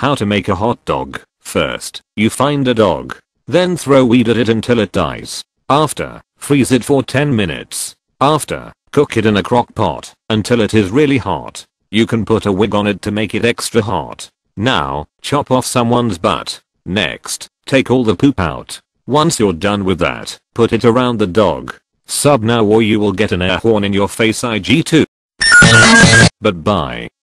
How to make a hot dog. First, you find a dog. Then throw weed at it until it dies. After, freeze it for 10 minutes. After, cook it in a crock pot until it is really hot. You can put a wig on it to make it extra hot. Now, chop off someone's butt. Next, take all the poop out. Once you're done with that, put it around the dog. Sub now or you will get an air horn in your face IG2. But bye.